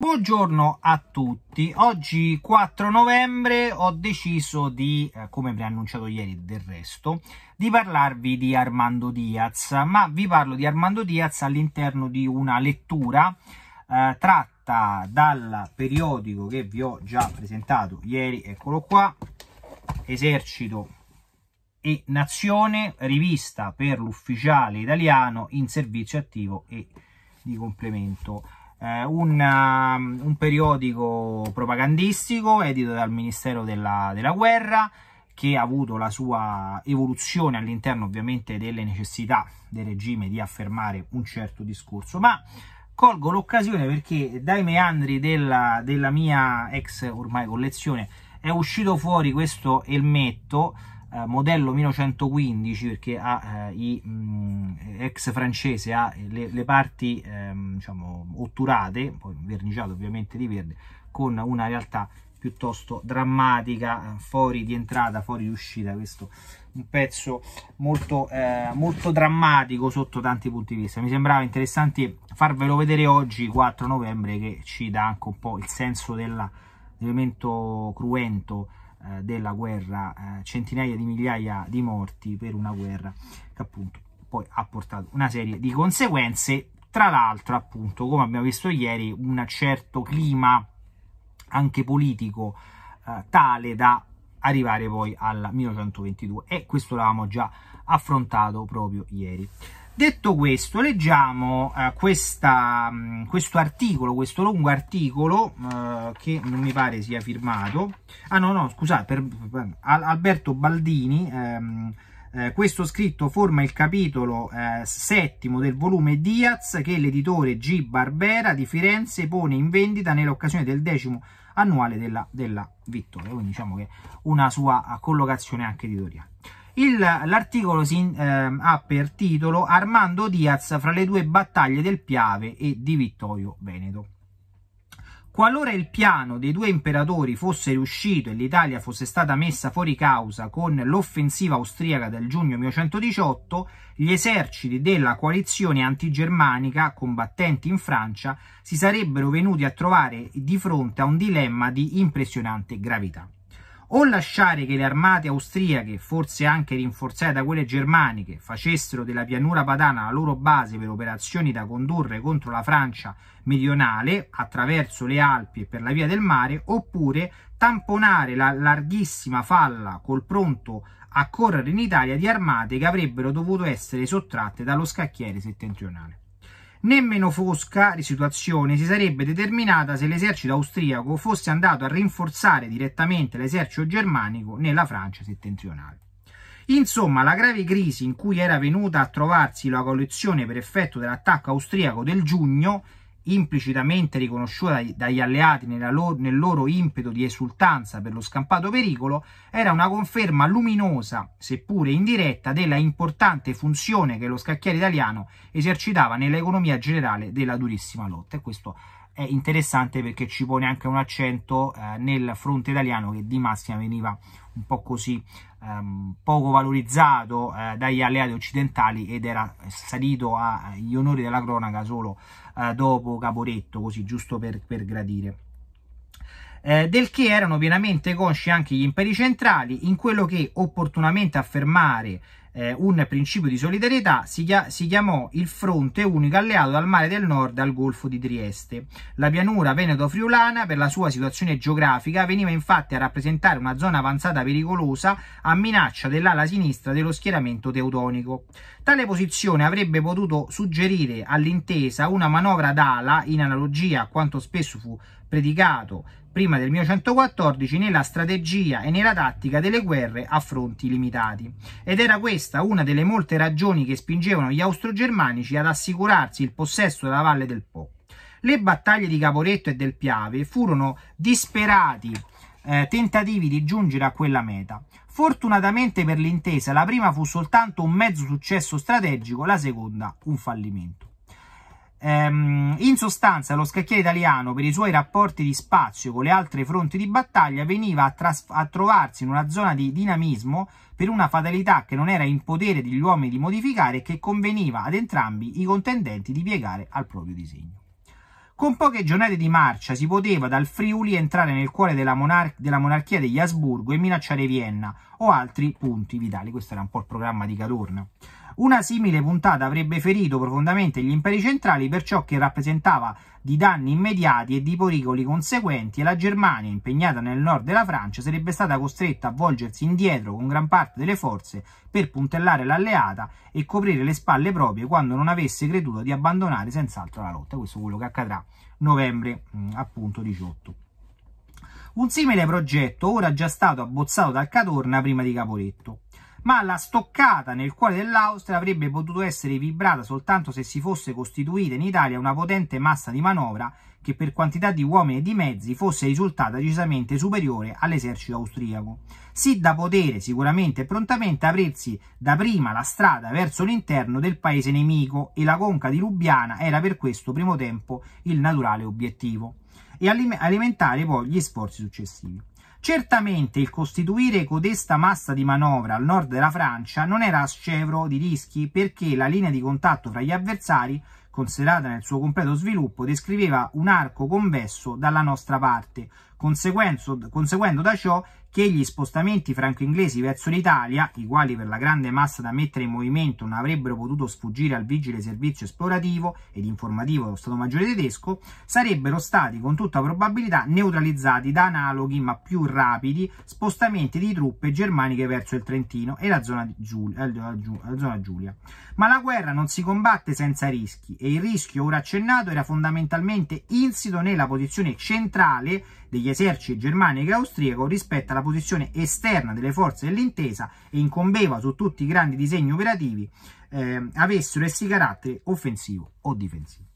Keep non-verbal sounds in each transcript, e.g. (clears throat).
Buongiorno a tutti, oggi 4 novembre ho deciso di, eh, come preannunciato ieri del resto, di parlarvi di Armando Diaz, ma vi parlo di Armando Diaz all'interno di una lettura eh, tratta dal periodico che vi ho già presentato ieri, eccolo qua, Esercito e Nazione, rivista per l'ufficiale italiano in servizio attivo e di complemento eh, una, um, un periodico propagandistico edito dal Ministero della, della Guerra che ha avuto la sua evoluzione all'interno ovviamente delle necessità del regime di affermare un certo discorso, ma colgo l'occasione perché dai meandri della, della mia ex ormai collezione è uscito fuori questo elmetto eh, modello 1915 perché ha eh, i mh, mm, ex francese ha le, le parti ehm, diciamo otturate poi verniciate ovviamente di verde con una realtà piuttosto drammatica eh, fuori di entrata fuori di uscita questo un pezzo molto eh, molto drammatico sotto tanti punti di vista mi sembrava interessante farvelo vedere oggi 4 novembre che ci dà anche un po' il senso dell'elemento cruento eh, della guerra, eh, centinaia di migliaia di morti per una guerra che appunto poi ha portato una serie di conseguenze, tra l'altro appunto come abbiamo visto ieri un certo clima anche politico eh, tale da arrivare poi al 1922 e questo l'avevamo già affrontato proprio ieri. Detto questo, leggiamo eh, questa, mm, questo articolo, questo lungo articolo eh, che non mi pare sia firmato. Ah no, no, scusate, per, per Alberto Baldini. Ehm, eh, questo scritto forma il capitolo eh, settimo del volume Diaz che l'editore G. Barbera di Firenze pone in vendita nell'occasione del decimo annuale della, della vittoria. Quindi diciamo che una sua collocazione anche editoriale l'articolo si eh, ha per titolo Armando Diaz fra le due battaglie del Piave e di Vittorio Veneto. Qualora il piano dei due imperatori fosse riuscito e l'Italia fosse stata messa fuori causa con l'offensiva austriaca del giugno 1918, gli eserciti della coalizione antigermanica combattenti in Francia si sarebbero venuti a trovare di fronte a un dilemma di impressionante gravità o lasciare che le armate austriache, forse anche rinforzate da quelle germaniche, facessero della pianura padana la loro base per operazioni da condurre contro la Francia meridionale attraverso le Alpi e per la via del mare, oppure tamponare la larghissima falla col pronto a correre in Italia di armate che avrebbero dovuto essere sottratte dallo scacchiere settentrionale. Nemmeno fosca situazione si sarebbe determinata se l'esercito austriaco fosse andato a rinforzare direttamente l'esercito germanico nella Francia settentrionale. Insomma, la grave crisi in cui era venuta a trovarsi la coalizione per effetto dell'attacco austriaco del giugno implicitamente riconosciuta dagli alleati loro, nel loro impeto di esultanza per lo scampato pericolo, era una conferma luminosa, seppure indiretta, della importante funzione che lo scacchiere italiano esercitava nell'economia generale della durissima lotta. E questo è interessante perché ci pone anche un accento eh, nel fronte italiano che di massima veniva un po' così ehm, poco valorizzato eh, dagli alleati occidentali ed era salito agli onori della cronaca solo eh, dopo Caporetto, così giusto per, per gradire. Eh, del che erano pienamente consci anche gli imperi centrali in quello che opportunamente affermare eh, un principio di solidarietà, si, chia- si, chiamò il fronte unico alleato dal mare del nord al golfo di Trieste. La pianura veneto-friulana, per la sua situazione geografica, veniva infatti a rappresentare una zona avanzata pericolosa a minaccia dell'ala sinistra dello schieramento teutonico. Tale posizione avrebbe potuto suggerire all'intesa una manovra d'ala, in analogia a quanto spesso fu predicato prima del 1914 nella strategia e nella tattica delle guerre a fronti limitati. Ed era questa una delle molte ragioni che spingevano gli austro-germanici ad assicurarsi il possesso della valle del Po. Le battaglie di Caporetto e del Piave furono disperati eh, tentativi di giungere a quella meta. Fortunatamente per l'intesa la prima fu soltanto un mezzo successo strategico, la seconda un fallimento. Ehm, in sostanza lo scacchiere italiano per i suoi rapporti di spazio con le altre fronti di battaglia veniva a, a trovarsi in una zona di dinamismo per una fatalità che non era in potere degli uomini di modificare e che conveniva ad entrambi i contendenti di piegare al proprio disegno. Con poche giornate di marcia si poteva dal Friuli entrare nel cuore della, monar della, monarchia degli Asburgo e minacciare Vienna o altri punti vitali. Questo era un po' il programma di Cadorna. Una simile puntata avrebbe ferito profondamente gli imperi centrali per ciò che rappresentava di danni immediati e di pericoli conseguenti e la Germania, impegnata nel nord della Francia, sarebbe stata costretta a volgersi indietro con gran parte delle forze per puntellare l'alleata e coprire le spalle proprie quando non avesse creduto di abbandonare senz'altro la lotta. Questo è quello che accadrà novembre mm, appunto 18. Un simile progetto ora già stato abbozzato dal Catorna prima di Caporetto ma la stoccata nel cuore dell'Austria avrebbe potuto essere vibrata soltanto se si fosse costituita in Italia una potente massa di manovra che per quantità di uomini e di mezzi fosse risultata decisamente superiore all'esercito austriaco. Sì da potere sicuramente e prontamente aprirsi da prima la strada verso l'interno del paese nemico e la conca di Lubiana era per questo primo tempo il naturale obiettivo e alimentare poi gli sforzi successivi. Certamente il costituire codesta massa di manovra al nord della Francia non era scevro di rischi perché la linea di contatto fra gli avversari, considerata nel suo completo sviluppo, descriveva un arco convesso dalla nostra parte, conseguendo da ciò che gli spostamenti franco-inglesi verso l'Italia, i quali per la grande massa da mettere in movimento non avrebbero potuto sfuggire al vigile servizio esplorativo ed informativo dello Stato Maggiore tedesco, sarebbero stati con tutta probabilità neutralizzati da analoghi ma più rapidi spostamenti di truppe germaniche verso il Trentino e la zona, Giulia, eh, la zona Giulia. Ma la guerra non si combatte senza rischi e il rischio ora accennato era fondamentalmente insito nella posizione centrale degli eserciti germanico e austriaco rispetto alla posizione esterna delle forze dell'intesa e incombeva su tutti i grandi disegni operativi eh, avessero essi carattere offensivo o difensivo.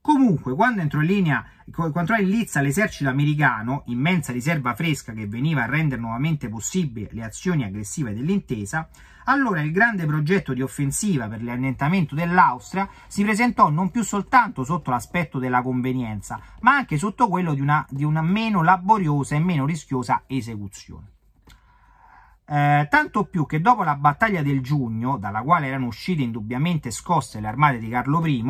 Comunque, quando entrò in linea, quando in lizza l'esercito americano, immensa riserva fresca che veniva a rendere nuovamente possibili le azioni aggressive dell'intesa, allora il grande progetto di offensiva per l'annientamento dell'Austria si presentò non più soltanto sotto l'aspetto della convenienza, ma anche sotto quello di una, di una meno laboriosa e meno rischiosa esecuzione. Eh, tanto più che dopo la battaglia del giugno, dalla quale erano uscite indubbiamente scosse le armate di Carlo I,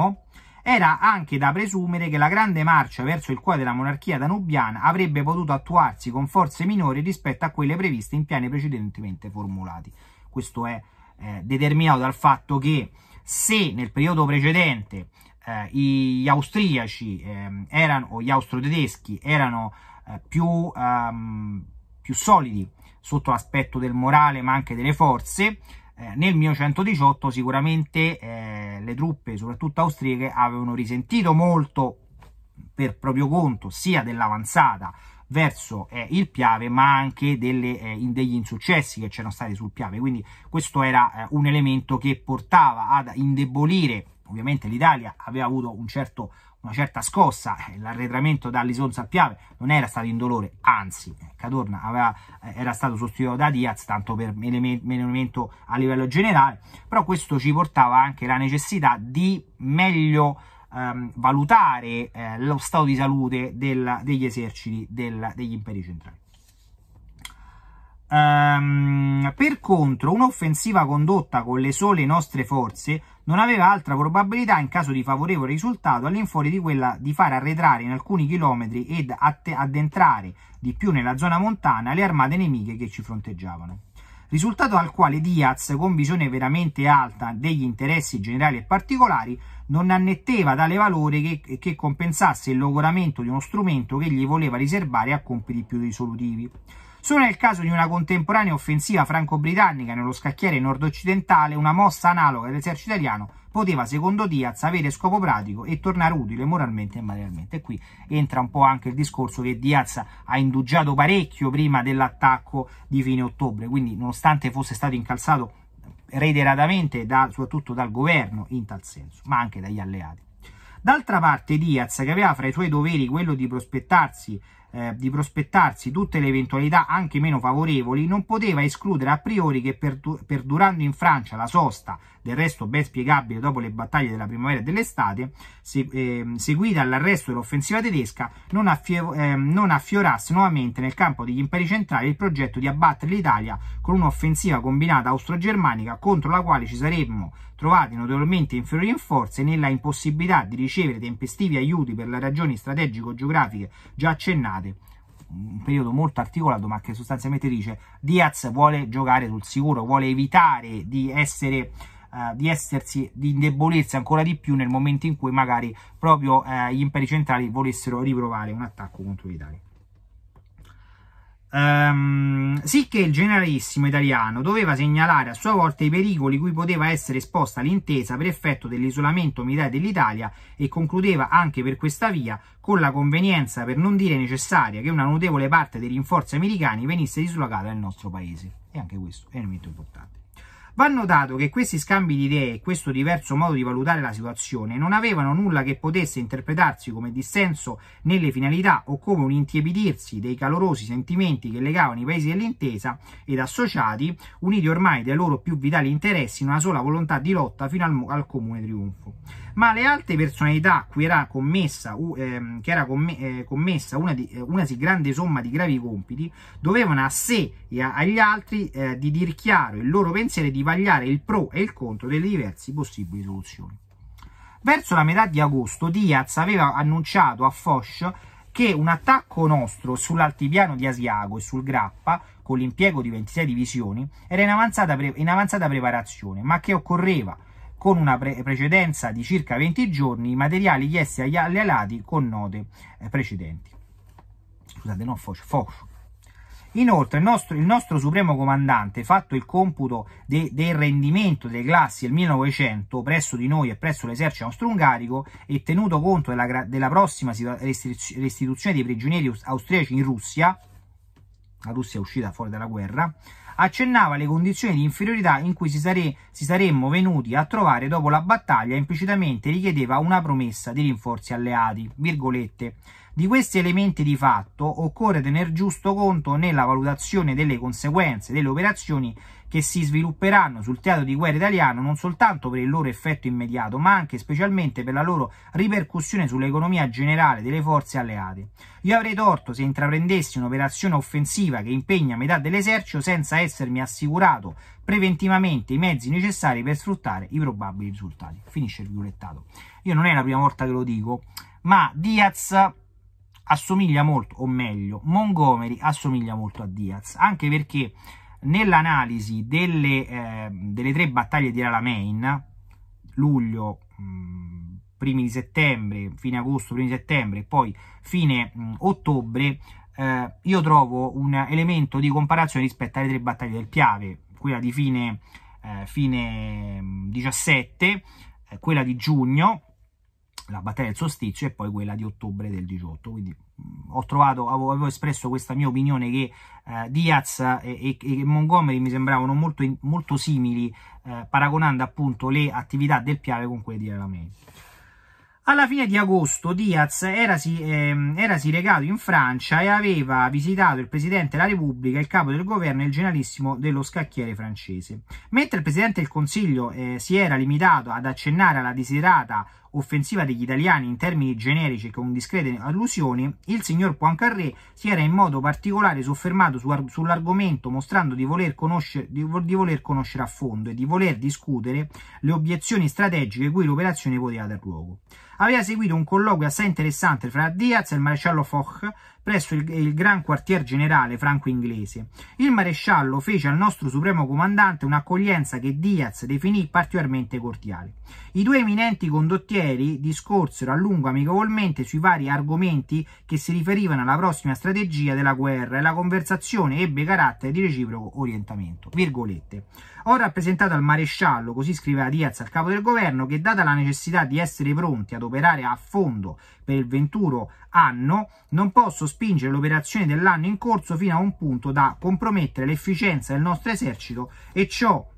era anche da presumere che la grande marcia verso il cuore della monarchia danubiana avrebbe potuto attuarsi con forze minori rispetto a quelle previste in piani precedentemente formulati questo è eh, determinato dal fatto che se nel periodo precedente eh, gli austriaci eh, erano, o gli austro-tedeschi erano eh, più, ehm, più solidi sotto l'aspetto del morale ma anche delle forze, eh, nel 1918 sicuramente eh, le truppe, soprattutto austriache, avevano risentito molto per proprio conto sia dell'avanzata verso eh, il Piave, ma anche delle, eh, degli insuccessi che c'erano stati sul Piave. Quindi questo era eh, un elemento che portava ad indebolire, ovviamente l'Italia aveva avuto un certo, una certa scossa, eh, l'arretramento dall'Isonza al Piave non era stato indolore, anzi eh, Cadorna aveva, eh, era stato sostituito da Diaz, tanto per elemento a livello generale, però questo ci portava anche la necessità di meglio ehm, valutare eh, lo stato di salute del, degli eserciti del, degli imperi centrali. Um, per contro, un'offensiva condotta con le sole nostre forze non aveva altra probabilità in caso di favorevole risultato all'infuori di quella di far arretrare in alcuni chilometri ed addentrare di più nella zona montana le armate nemiche che ci fronteggiavano. Risultato al quale Diaz, con visione veramente alta degli interessi generali e particolari, non annetteva tale valore che, che compensasse il logoramento di uno strumento che gli voleva riservare a compiti più risolutivi. Solo nel caso di una contemporanea offensiva franco-britannica nello scacchiere nord-occidentale, una mossa analoga dell'esercito italiano poteva, secondo Diaz, avere scopo pratico e tornare utile moralmente e materialmente. E qui entra un po' anche il discorso che Diaz ha indugiato parecchio prima dell'attacco di fine ottobre, quindi nonostante fosse stato incalzato reiteratamente da, soprattutto dal governo in tal senso, ma anche dagli alleati. D'altra parte Diaz, che aveva fra i suoi doveri quello di prospettarsi eh, di prospettarsi tutte le eventualità anche meno favorevoli, non poteva escludere a priori che perdu- perdurando in Francia la sosta, del resto ben spiegabile dopo le battaglie della primavera e dell'estate, se- eh, seguita all'arresto dell'offensiva tedesca, non, affio- eh, non, affiorasse nuovamente nel campo degli imperi centrali il progetto di abbattere l'Italia con un'offensiva combinata austro-germanica contro la quale ci saremmo trovati notevolmente inferiori in forze nella impossibilità di ricevere tempestivi aiuti per le ragioni strategico-geografiche già accennate un periodo molto articolato ma che sostanzialmente dice Diaz vuole giocare sul sicuro vuole evitare di essere eh, di essersi, di indebolirsi ancora di più nel momento in cui magari proprio uh, gli imperi centrali volessero riprovare un attacco contro l'Italia. Um, sì il generalissimo italiano doveva segnalare a sua volta i pericoli cui poteva essere esposta l'intesa per effetto dell'isolamento militare dell'Italia e concludeva anche per questa via con la convenienza, per non dire necessaria, che una notevole parte dei rinforzi americani venisse dislocata nel nostro paese. E anche questo è un elemento importante. Va notato che questi scambi di idee e questo diverso modo di valutare la situazione non avevano nulla che potesse interpretarsi come dissenso nelle finalità o come un intiepidirsi dei calorosi sentimenti che legavano i paesi dell'intesa ed associati, uniti ormai dai loro più vitali interessi in una sola volontà di lotta fino al, al comune trionfo ma le altre personalità a cui era commessa, uh, ehm, era comm eh, commessa una, di, eh, una, sì grande somma di gravi compiti, dovevano a sé e a, agli altri eh, di dir chiaro il loro pensiero e di vagliare il pro e il contro delle diverse possibili soluzioni. Verso la metà di agosto Diaz aveva annunciato a Foch che un attacco nostro sull'altipiano di Asiago e sul Grappa, con l'impiego di 26 divisioni, era in avanzata, pre in avanzata preparazione, ma che occorreva con una pre precedenza di circa 20 giorni i materiali chiesti agli alleati con note eh, precedenti. Scusate, no, focio, focio. Inoltre il nostro, il nostro, supremo comandante, fatto il computo de, del rendimento delle classi del 1900 presso di noi e presso l'esercito austro-ungarico e tenuto conto della, della prossima restituzione dei prigionieri austriaci in Russia, la Russia è uscita fuori dalla guerra, accennava le condizioni di inferiorità in cui si, sare si saremmo venuti a trovare dopo la battaglia implicitamente richiedeva una promessa di rinforzi alleati, virgolette. Di questi elementi di fatto occorre tener giusto conto nella valutazione delle conseguenze delle operazioni che si svilupperanno sul teatro di guerra italiano non soltanto per il loro effetto immediato, ma anche specialmente per la loro ripercussione sull'economia generale delle forze alleate. Io avrei torto se intraprendessi un'operazione offensiva che impegna metà dell'esercito senza essermi assicurato preventivamente i mezzi necessari per sfruttare i probabili risultati. Finisce il violettato. Io non è la prima volta che lo dico, ma Diaz assomiglia molto, o meglio, Montgomery assomiglia molto a Diaz, anche perché nell'analisi delle, eh, delle, tre battaglie di Ralamein, luglio, mh, mm, primi di settembre, fine agosto, primi di settembre e poi fine mh, mm, ottobre, eh, io trovo un elemento di comparazione rispetto alle tre battaglie del Piave, quella di fine, eh, fine 17, mm, eh, quella di giugno, la battaglia del solstizio e poi quella di ottobre del 18, quindi ho trovato, avevo, avevo, espresso questa mia opinione che eh, Diaz e, e, e, Montgomery mi sembravano molto, molto simili, eh, paragonando appunto le attività del Piave con quelle di Alamei. Alla fine di agosto Diaz erasi, eh, erasi recato in Francia e aveva visitato il Presidente della Repubblica, il Capo del Governo e il Generalissimo dello Scacchiere francese. Mentre il Presidente del Consiglio eh, si era limitato ad accennare alla desiderata offensiva degli italiani in termini generici e con discrete allusioni, il signor Poincaré si era in modo particolare soffermato su ar- sull'argomento mostrando di voler, conoscere, di, vo- di voler conoscere a fondo e di voler discutere le obiezioni strategiche cui l'operazione poteva dar luogo. Aveva seguito un colloquio assai interessante fra Diaz e il maresciallo Foch presso il, il Gran Quartier Generale franco-inglese. Il maresciallo fece al nostro supremo comandante un'accoglienza che Diaz definì particolarmente cordiale. I due eminenti condottieri discorsero a lungo amichevolmente sui vari argomenti che si riferivano alla prossima strategia della guerra e la conversazione ebbe carattere di reciproco orientamento. Virgolette. Ho rappresentato al maresciallo, così scriveva Diaz al capo del governo, che data la necessità di essere pronti ad operare a fondo per il 21 anno, non posso spingere l'operazione dell'anno in corso fino a un punto da compromettere l'efficienza del nostro esercito e ciò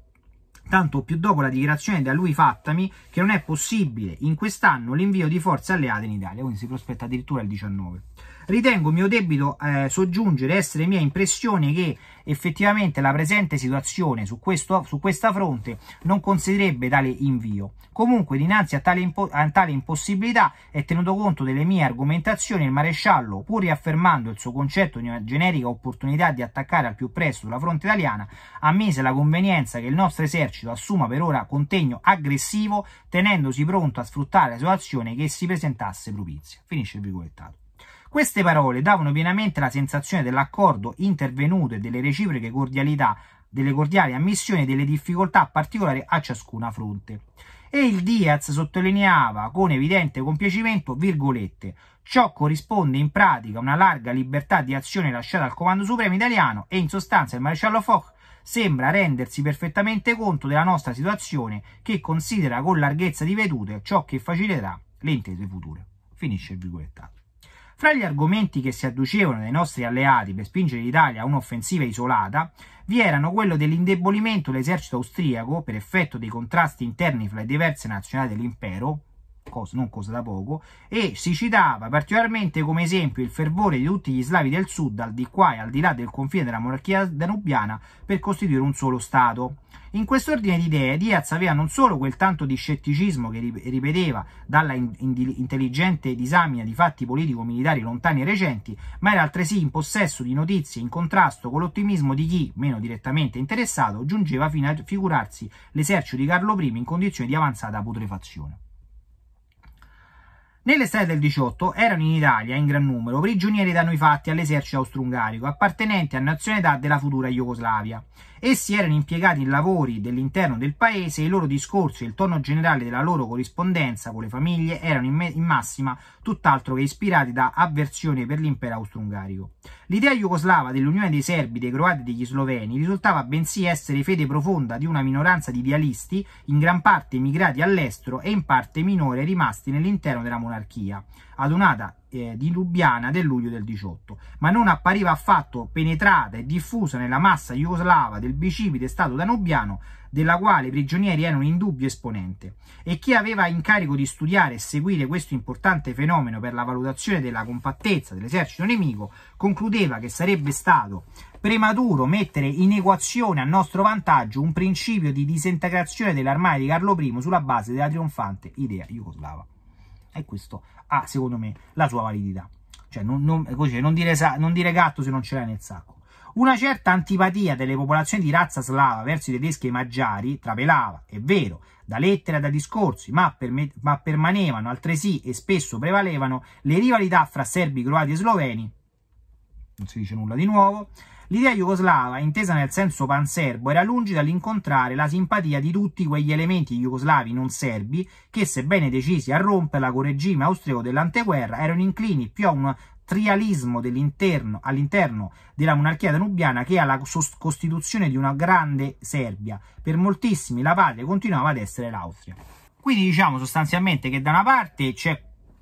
tanto più dopo la dichiarazione da lui fattami che non è possibile in quest'anno l'invio di forze alleate in Italia, quindi si prospetta addirittura il 19. Ritengo mio debito eh, soggiungere essere mia impressione che effettivamente la presente situazione su, questo, su questa fronte non considererebbe tale invio. Comunque, dinanzi a tale, impo a tale impossibilità e tenuto conto delle mie argomentazioni, il maresciallo, pur riaffermando il suo concetto di una generica opportunità di attaccare al più presto la fronte italiana, ammise la convenienza che il nostro esercito assuma per ora contegno aggressivo, tenendosi pronto a sfruttare la situazione che si presentasse propizia. Finisce il virgolettato. Queste parole davano pienamente la sensazione dell'accordo intervenuto e delle reciproche cordialità, delle cordiali ammissioni e delle difficoltà particolari a ciascuna fronte. E il Diaz sottolineava con evidente compiacimento, virgolette, ciò corrisponde in pratica a una larga libertà di azione lasciata al Comando Supremo italiano e in sostanza il maresciallo Foch sembra rendersi perfettamente conto della nostra situazione che considera con larghezza di vedute ciò che faciliterà le intese future. Finisce il virgolettato. Fra gli argomenti che si adducevano dai nostri alleati per spingere l'Italia a un'offensiva isolata, vi erano quello dell'indebolimento dell'esercito austriaco per effetto dei contrasti interni fra le diverse nazionali dell'impero, cosa, non cosa da poco, e si citava particolarmente come esempio il fervore di tutti gli slavi del sud, al di qua e al di là del confine della monarchia danubiana, per costituire un solo Stato. In quest'ordine di idee, Diaz aveva non solo quel tanto di scetticismo che ripeteva dalla in, intelligente disamina di fatti politico-militari lontani e recenti, ma era altresì in possesso di notizie in contrasto con l'ottimismo di chi, meno direttamente interessato, giungeva fino a figurarsi l'esercito di Carlo I in condizioni di avanzata putrefazione. Nell'estate del 18 erano in Italia, in gran numero, prigionieri da noi fatti all'esercito austro-ungarico, appartenenti a nazionalità della futura Jugoslavia. Essi erano impiegati in lavori dell'interno del paese e i loro discorsi e il tono generale della loro corrispondenza con le famiglie erano in, in massima tutt'altro che ispirati da avversione per l'impero austro-ungarico. L'idea jugoslava dell'unione dei serbi, dei croati e degli sloveni risultava bensì essere fede profonda di una minoranza di idealisti, in gran parte emigrati all'estero e in parte minore rimasti nell'interno della monarchia ad un'ada eh, di Lubiana del luglio del 18, ma non appariva affatto penetrata e diffusa nella massa jugoslava del bicipite stato danubiano, della quale i prigionieri erano un indubbio esponente. E chi aveva incarico di studiare e seguire questo importante fenomeno per la valutazione della compattezza dell'esercito nemico, concludeva che sarebbe stato prematuro mettere in equazione a nostro vantaggio un principio di disintegrazione dell'armata di Carlo I sulla base della trionfante idea jugoslava. E questo ha, ah, secondo me, la sua validità. Cioè, non, non, così, non, dire, non dire gatto se non ce l'hai nel sacco. Una certa antipatia delle popolazioni di razza slava verso i tedeschi e i maggiari trapelava, è vero, da lettere e da discorsi, ma, perme- ma, permanevano altresì e spesso prevalevano le rivalità fra serbi, croati e sloveni. Non si dice nulla di nuovo. L'idea jugoslava, intesa nel senso panserbo, era lungi dall'incontrare la simpatia di tutti quegli elementi jugoslavi non serbi che, sebbene decisi a romperla con il regime austriaco dell'anteguerra, erano inclini più a un trialismo dell'interno, all'interno della monarchia danubiana che alla costituzione di una grande Serbia. Per moltissimi la patria continuava ad essere l'Austria. Quindi diciamo sostanzialmente che da una parte c'è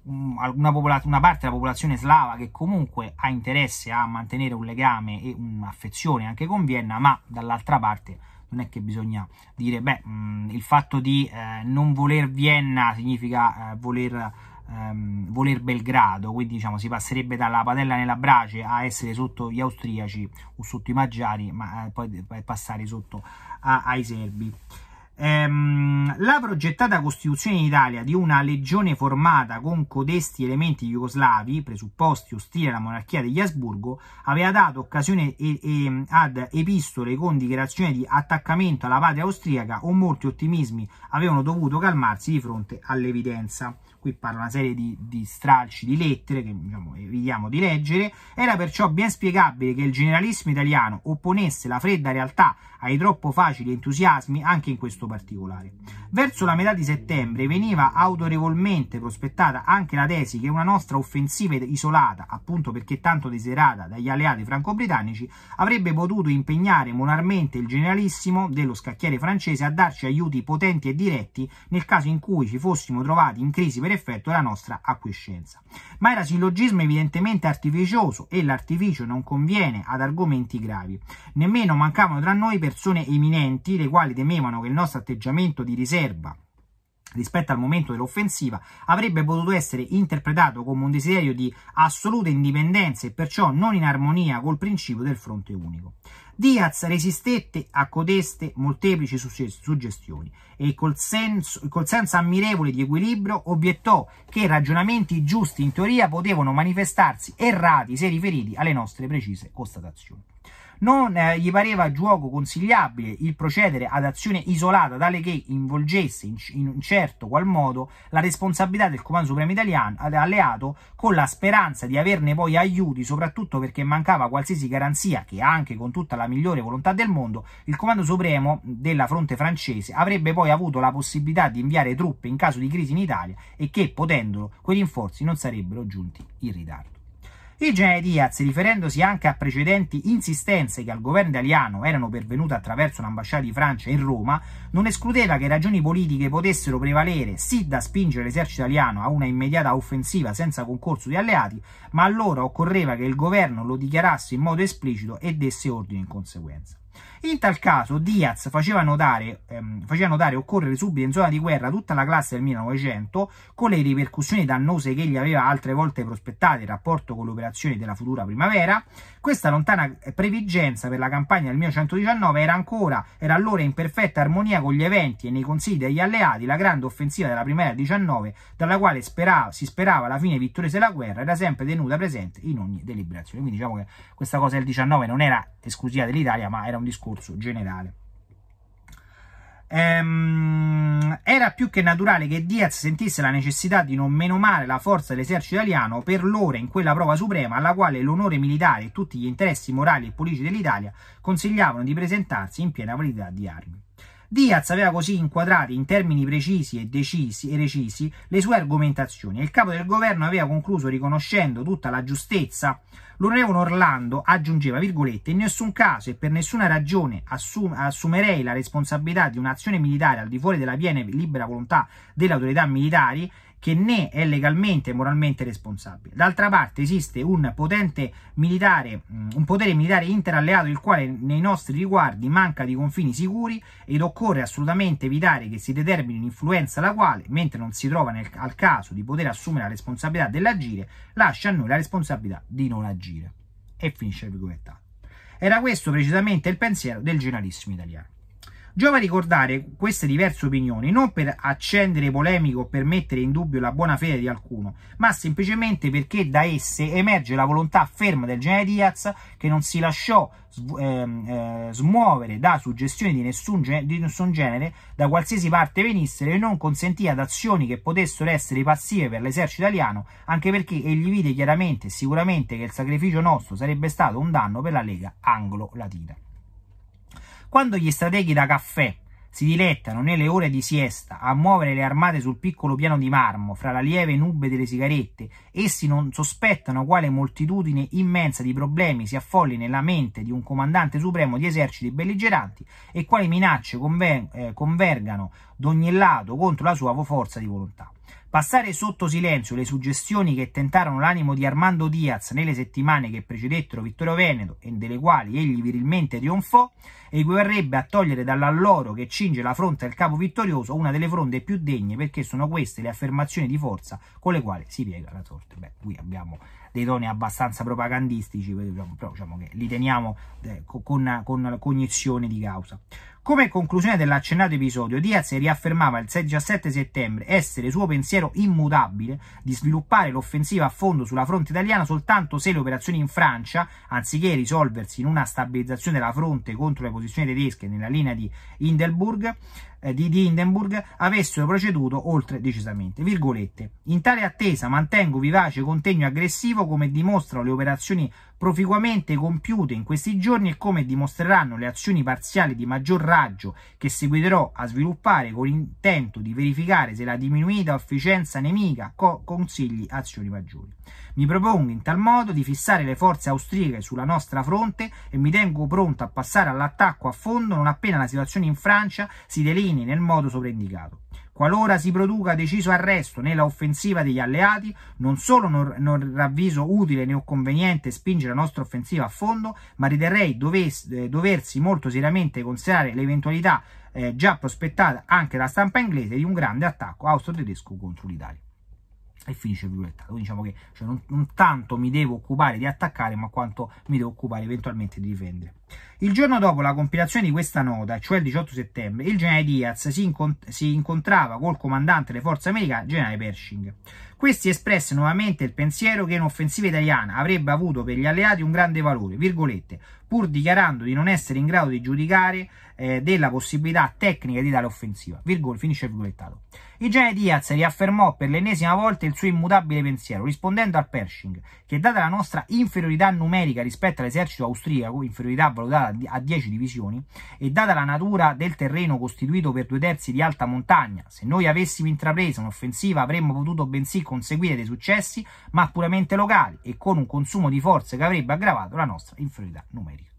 Mm, una, una, parte della popolazione slava che comunque ha interesse a mantenere un legame e un'affezione anche con Vienna, ma dall'altra parte non è che bisogna dire, beh, mh, mm, il fatto di eh, non voler Vienna significa eh, voler, ehm, voler, Belgrado, quindi diciamo si passerebbe dalla padella nella brace a essere sotto gli austriaci o sotto i magiari, ma eh, poi eh, passare sotto a, ai serbi. Ehm, la progettata Costituzione in Italia di una legione formata con codesti elementi jugoslavi, presupposti ostili alla monarchia degli Asburgo, aveva dato occasione e, e, ad epistole con dichiarazioni di attaccamento alla patria austriaca o molti ottimismi avevano dovuto calmarsi di fronte all'evidenza qui parla una serie di, di stralci di lettere che diciamo, evitiamo di leggere, era perciò ben spiegabile che il generalissimo italiano opponesse la fredda realtà ai troppo facili entusiasmi anche in questo particolare. Verso la metà di settembre veniva autorevolmente prospettata anche la tesi che una nostra offensiva isolata, appunto perché tanto desiderata dagli alleati franco-britannici, avrebbe potuto impegnare monarmente il generalissimo dello scacchiere francese a darci aiuti potenti e diretti nel caso in cui ci fossimo trovati in crisi per effetto della nostra acquiescenza. Ma era sillogismo evidentemente artificioso e l'artificio non conviene ad argomenti gravi. Nemmeno mancavano tra noi persone eminenti, le quali temevano che il nostro atteggiamento di riserva rispetto al momento dell'offensiva avrebbe potuto essere interpretato come un desiderio di assoluta indipendenza e perciò non in armonia col principio del fronte unico. Diaz resistette a codeste molteplici suggestioni e col senso, col senso ammirevole di equilibrio obiettò che ragionamenti giusti in teoria potevano manifestarsi errati se riferiti alle nostre precise constatazioni non eh, gli pareva gioco consigliabile il procedere ad azione isolata tale che involgesse in, in un certo qual modo la responsabilità del Comando Supremo Italiano alleato con la speranza di averne poi aiuti, soprattutto perché mancava qualsiasi garanzia che anche con tutta la migliore volontà del mondo il Comando Supremo della fronte francese avrebbe poi avuto la possibilità di inviare truppe in caso di crisi in Italia e che potendolo quei rinforzi non sarebbero giunti in ritardo. Il generale Diaz, riferendosi anche a precedenti insistenze che al governo italiano erano pervenute attraverso l'ambasciata di Francia in Roma, non escludeva che ragioni politiche potessero prevalere sì da spingere l'esercito italiano a una immediata offensiva senza concorso di alleati, ma allora occorreva che il governo lo dichiarasse in modo esplicito e desse ordine in conseguenza. In tal caso Diaz faceva notare, ehm, faceva notare occorrere subito in zona di guerra tutta la classe del 1900 con le ripercussioni dannose che gli aveva altre volte prospettate in rapporto con le operazioni della futura primavera. Questa lontana eh, previgenza per la campagna del 1919 era ancora, era allora in perfetta armonia con gli eventi e nei consigli degli alleati la grande offensiva della primavera 19 dalla quale sperava, si sperava la fine vittoriosa della guerra era sempre tenuta presente in ogni deliberazione. Quindi diciamo che questa cosa del 19 non era esclusiva dell'Italia ma era un un discorso generale. Ehm, era più che naturale che Diaz sentisse la necessità di non menomare la forza dell'esercito italiano per l'ora in quella prova suprema alla quale l'onore militare e tutti gli interessi morali e politici dell'Italia consigliavano di presentarsi in piena validità di armi. Diaz aveva così inquadrato in termini precisi e decisi e recisi le sue argomentazioni e il capo del governo aveva concluso riconoscendo tutta la giustezza L'onorevole Orlando aggiungeva, virgolette, in nessun caso e per nessuna ragione assum assumerei la responsabilità di un'azione militare al di fuori della piena e libera volontà delle autorità militari che né è legalmente e moralmente responsabile. D'altra parte esiste un potente militare, mm, un potere militare interalleato il quale nei nostri riguardi manca di confini sicuri ed occorre assolutamente evitare che si determini un'influenza la quale, mentre non si trova nel, al caso di poter assumere la responsabilità dell'agire, lascia a noi la responsabilità di non agire. E finisce il virgolettato. Era questo precisamente il pensiero del giornalissimo italiano. Giova ricordare queste diverse opinioni non per accendere polemiche o per mettere in dubbio la buona fede di alcuno, ma semplicemente perché da esse emerge la volontà ferma del Gene Diaz che non si lasciò ehm, eh, smuovere da suggestioni di nessun, di nessun genere, da qualsiasi parte venissero e non consentì ad azioni che potessero essere passive per l'esercito italiano, anche perché egli vide chiaramente e sicuramente che il sacrificio nostro sarebbe stato un danno per la Lega anglo-latina. Quando gli strateghi da caffè si dilettano nelle ore di siesta a muovere le armate sul piccolo piano di marmo fra la lieve nube delle sigarette, essi non sospettano quale moltitudine immensa di problemi si affolli nella mente di un comandante supremo di eserciti belligeranti e quali minacce conver- eh, convergano d'ogni lato contro la sua forza di volontà. Passare sotto silenzio le suggestioni che tentarono l'animo di Armando Diaz nelle settimane che precedettero Vittorio Veneto e delle quali egli virilmente trionfò equivarrebbe a togliere dall'alloro che cinge la fronte al capo vittorioso una delle fronde più degne perché sono queste le affermazioni di forza con le quali si piega la torta. Beh, qui abbiamo dei toni abbastanza propagandistici, però diciamo che li teniamo eh, con, con cognizione di causa. Come conclusione dell'accennato episodio, Diaz riaffermava il 17 settembre essere suo pensiero immutabile di sviluppare l'offensiva a fondo sulla fronte italiana soltanto se le operazioni in Francia, anziché risolversi in una stabilizzazione della fronte contro le posizioni tedesche nella linea di Hindenburg, eh, di, di Hindenburg avessero proceduto oltre decisamente. Virgolette. In tale attesa mantengo vivace contegno aggressivo come dimostrano le operazioni proficuamente compiute in questi giorni e come dimostreranno le azioni parziali di maggior raggio che seguirò a sviluppare con l'intento di verificare se la diminuita efficienza nemica co consigli azioni maggiori. Mi propongo in tal modo di fissare le forze austriache sulla nostra fronte e mi tengo pronto a passare all'attacco a fondo non appena la situazione in Francia si delinei nel modo sovraindicato. Qualora si produca deciso arresto nella offensiva degli alleati, non solo non, non ravviso utile né conveniente spingere la nostra offensiva a fondo, ma riterrei doves, eh, doversi molto seriamente considerare l'eventualità eh, già prospettata anche dalla stampa inglese di un grande attacco austro-tedesco contro l'Italia e finisce virgolettato. Quindi diciamo che cioè, non, non tanto mi devo occupare di attaccare, ma quanto mi devo occupare eventualmente di difendere. Il giorno dopo la compilazione di questa nota, cioè il 18 settembre, il generale Diaz si, incont si incontrava col comandante delle forze americane, generale Pershing. Questi espresse nuovamente il pensiero che un'offensiva italiana avrebbe avuto per gli alleati un grande valore, virgolette, pur dichiarando di non essere in grado di giudicare eh, della possibilità tecnica di tale offensiva. Virgol, finisce virgolettato. Il generale Diaz riaffermò per l'ennesima volta il suo immutabile pensiero, rispondendo al Pershing che, data la nostra inferiorità numerica rispetto all'esercito austriaco, inferiorità valoriale, arrotata a 10 divisioni, e data la natura del terreno costituito per due terzi di alta montagna, se noi avessimo intrapreso un'offensiva avremmo potuto bensì conseguire dei successi, ma puramente locali e con un consumo di forze che avrebbe aggravato la nostra inferiorità numerica.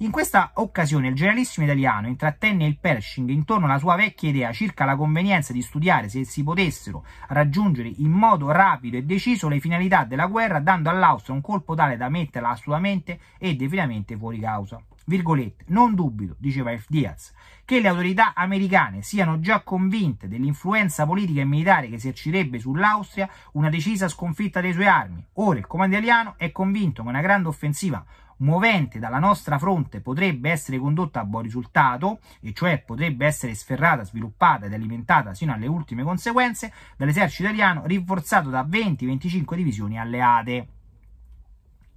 In questa occasione il generalissimo italiano intrattenne il Pershing intorno alla sua vecchia idea circa la convenienza di studiare se si potessero raggiungere in modo rapido e deciso le finalità della guerra dando all'Austria un colpo tale da metterla assolutamente e definitivamente fuori causa. Virgolette, non dubito, diceva F. Diaz, che le autorità americane siano già convinte dell'influenza politica e militare che esercirebbe sull'Austria una decisa sconfitta delle sue armi. Ora il comando italiano è convinto che una grande offensiva movente dalla nostra fronte potrebbe essere condotta a buon risultato, e cioè potrebbe essere sferrata, sviluppata ed alimentata sino alle ultime conseguenze, dall'esercito italiano rinforzato da 20-25 divisioni alleate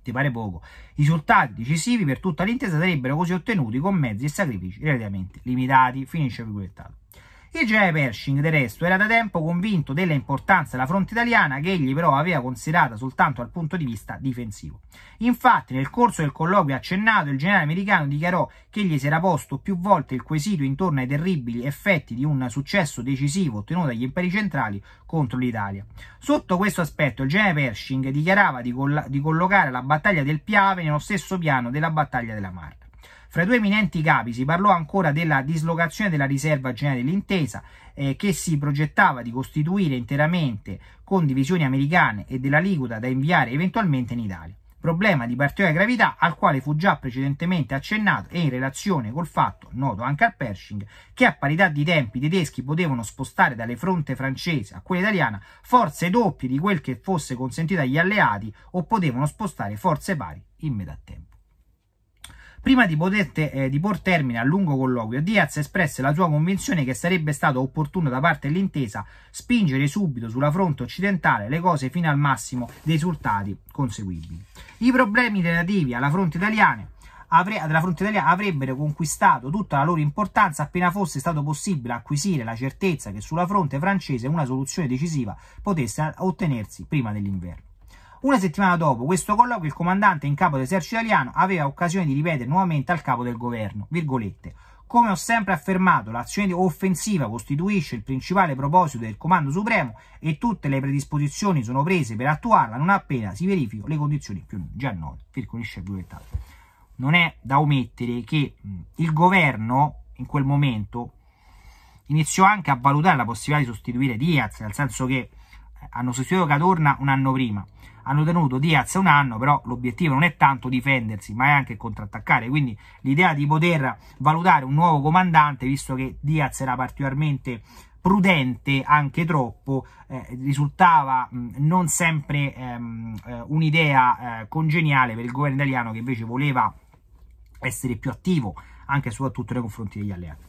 effetti pare poco. I risultati decisivi per tutta l'intesa sarebbero così ottenuti con mezzi e sacrifici relativamente limitati. Finisce virgolettato. Il generale Pershing, del resto, era da tempo convinto della importanza della fronte italiana che egli però aveva considerata soltanto dal punto di vista difensivo. Infatti, nel corso del colloquio accennato, il generale americano dichiarò che gli si era posto più volte il quesito intorno ai terribili effetti di un successo decisivo ottenuto dagli imperi centrali contro l'Italia. Sotto questo aspetto, il generale Pershing dichiarava di, coll di collocare la battaglia del Piave nello stesso piano della battaglia della Marne. Fra i due eminenti capi si parlò ancora della dislocazione della riserva generale dell'intesa eh, che si progettava di costituire interamente con divisioni americane e dell'aliquota da inviare eventualmente in Italia problema di particolare gravità al quale fu già precedentemente accennato e in relazione col fatto, noto anche al Pershing, che a parità di tempi i tedeschi potevano spostare dalle fronte francesi a quella italiana forze doppie di quel che fosse consentito agli alleati o potevano spostare forze pari in metà tempo. Prima di, potette, eh, di por termine al lungo colloquio, Diaz espresse la sua convinzione che sarebbe stato opportuno da parte dell'intesa spingere subito sulla fronte occidentale le cose fino al massimo dei risultati conseguibili. I problemi relativi alla fronte italiana della fronte italiana avrebbero conquistato tutta la loro importanza appena fosse stato possibile acquisire la certezza che sulla fronte francese una soluzione decisiva potesse ottenersi prima dell'inverno. Una settimana dopo questo colloquio il comandante in capo dell'esercito italiano aveva occasione di ripetere nuovamente al capo del governo, virgolette, come ho sempre affermato, l'azione offensiva costituisce il principale proposito del Comando Supremo e tutte le predisposizioni sono prese per attuarla non appena si verificano le condizioni più già note. Non è da omettere che il governo in quel momento iniziò anche a valutare la possibilità di sostituire Diaz, nel senso che hanno sostituito Cadorna un anno prima, hanno tenuto Diaz un anno, però l'obiettivo non è tanto difendersi, ma è anche contrattaccare, quindi l'idea di poter valutare un nuovo comandante, visto che Diaz era particolarmente prudente, anche troppo, eh, risultava mh, non sempre ehm, eh, un'idea eh, congeniale per il governo italiano che invece voleva essere più attivo anche e soprattutto nei confronti degli alleati.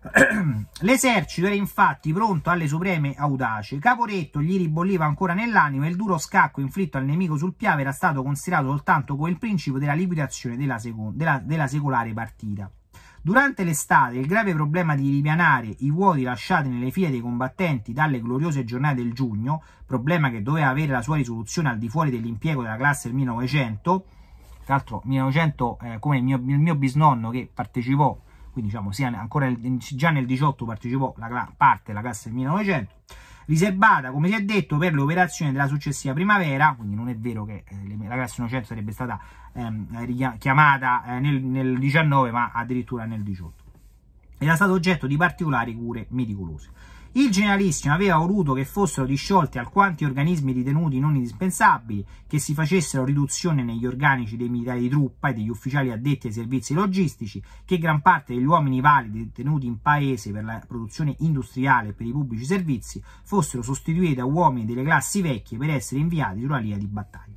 (clears throat) L'esercito era infatti pronto alle supreme audace. Caporetto gli ribolliva ancora nell'anima e il duro scacco inflitto al nemico sul Piave era stato considerato soltanto come il principio della liquidazione della, della, della secolare partita. Durante l'estate il grave problema di ripianare i vuoti lasciati nelle file dei combattenti dalle gloriose giornate del giugno, problema che doveva avere la sua risoluzione al di fuori dell'impiego della classe del 1900, tra l'altro 1900 eh, come il mio, il mio bisnonno che partecipò quindi diciamo sia ancora nel, già nel 18 partecipò la parte della classe del 1900 riservata come si è detto per le operazioni della successiva primavera quindi non è vero che eh, la classe 900 sarebbe stata ehm, chiamata eh, nel, nel 19 ma addirittura nel 18 era stato oggetto di particolari cure meticolose il Generalissimo aveva voluto che fossero disciolti alquanti organismi ritenuti non indispensabili, che si facessero riduzione negli organici dei militari di truppa e degli ufficiali addetti ai servizi logistici, che gran parte degli uomini validi tenuti in paese per la produzione industriale e per i pubblici servizi fossero sostituiti da uomini delle classi vecchie per essere inviati sulla linea di battaglia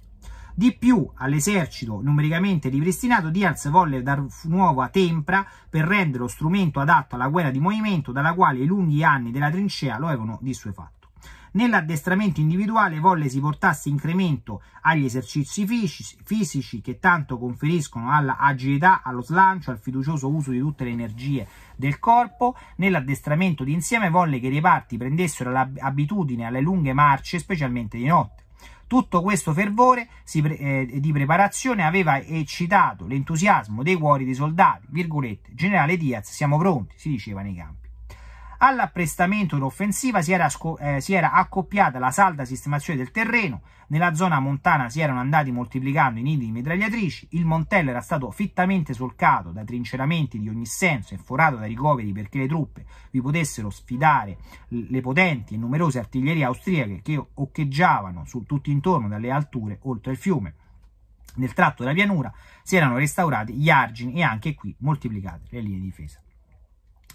di più all'esercito numericamente ripristinato Diaz volle dar nuova tempra per rendere lo strumento adatto alla guerra di movimento dalla quale i lunghi anni della trincea lo avevano dissuefatto. Nell'addestramento individuale volle si portasse incremento agli esercizi fisici che tanto conferiscono alla agilità, allo slancio, al fiducioso uso di tutte le energie del corpo. Nell'addestramento di insieme volle che i reparti prendessero l'abitudine alle lunghe marce, specialmente di notte. Tutto questo fervore eh, di preparazione aveva eccitato l'entusiasmo dei cuori dei soldati, virgolette, generale Diaz, siamo pronti, si diceva nei campi. All'apprestamento d'offensiva si, eh, si era, accoppiata la salda sistemazione del terreno, nella zona montana si erano andati moltiplicando i nidi di mitragliatrici, il Montello era stato fittamente solcato da trinceramenti di ogni senso e forato da ricoveri perché le truppe vi potessero sfidare le potenti e numerose artiglierie austriache che occheggiavano su tutto intorno dalle alture oltre il fiume. Nel tratto della pianura si erano restaurati gli argini e anche qui moltiplicate le linee di difesa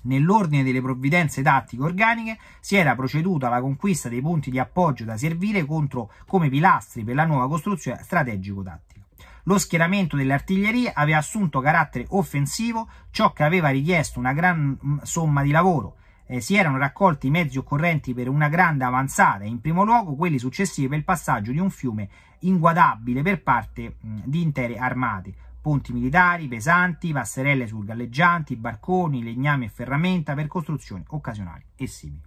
nell'ordine delle provvidenze tattiche organiche si era proceduto alla conquista dei punti di appoggio da servire contro, come pilastri per la nuova costruzione strategico-tattica. Lo schieramento delle artiglierie aveva assunto carattere offensivo, ciò che aveva richiesto una gran mm, somma di lavoro, eh, si erano raccolti i mezzi occorrenti per una grande avanzata e in primo luogo quelli successivi per il passaggio di un fiume inguadabile per parte mh, mm, di intere armate, ponti militari pesanti, passerelle sul galleggianti, barconi, legname e ferramenta per costruzioni occasionali e simili.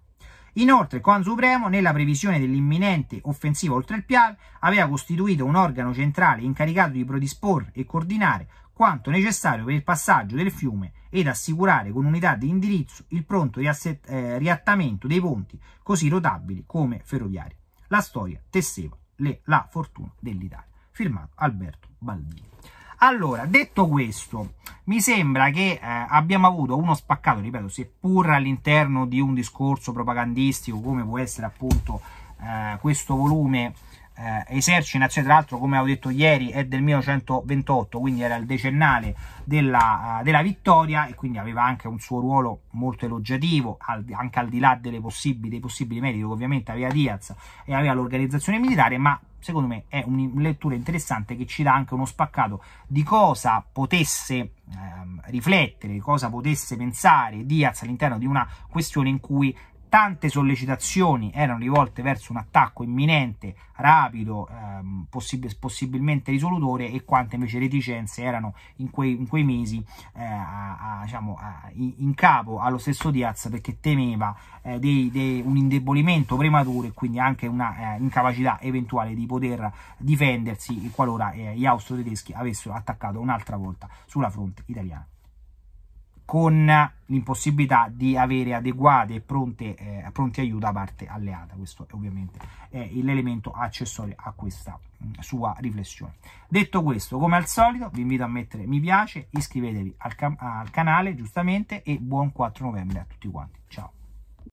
Inoltre, Coan Supremo, nella previsione dell'imminente offensiva oltre il Piave, aveva costituito un organo centrale incaricato di predisporre e coordinare quanto necessario per il passaggio del fiume ed assicurare con unità di indirizzo il pronto riasset, eh, riattamento dei ponti così rotabili come ferroviari. La storia tesseva le, la fortuna dell'Italia. Firmato Alberto Baldini. Allora, detto questo, mi sembra che eh, abbiamo avuto uno spaccato, ripeto, seppur all'interno di un discorso propagandistico come può essere appunto eh, questo volume eh, in azione, cioè, Tra l'altro, come ho detto ieri, è del 1928, quindi era il decennale della, uh, della vittoria e quindi aveva anche un suo ruolo molto elogiativo, al, anche al di là possibili, dei possibili meriti che ovviamente aveva Diaz e aveva l'organizzazione militare, ma secondo me è una lettura interessante che ci dà anche uno spaccato di cosa potesse ehm, riflettere, cosa potesse pensare Diaz all'interno di una questione in cui tante sollecitazioni erano rivolte verso un attacco imminente, rapido, ehm, possib possibilmente risolutore e quante invece reticenze erano in quei, in quei mesi eh, a, a, diciamo, a, in, capo allo stesso Diaz perché temeva eh, dei, dei, un indebolimento prematuro e quindi anche una eh, incapacità eventuale di poter difendersi qualora eh, gli austro-tedeschi avessero attaccato un'altra volta sulla fronte italiana con l'impossibilità di avere adeguate e pronte, eh, pronti aiuto da parte alleata. Questo è ovviamente è eh, l'elemento accessorio a questa mh, mm, sua riflessione. Detto questo, come al solito, vi invito a mettere mi piace, iscrivetevi al, al canale, giustamente, e buon 4 novembre a tutti quanti. Ciao!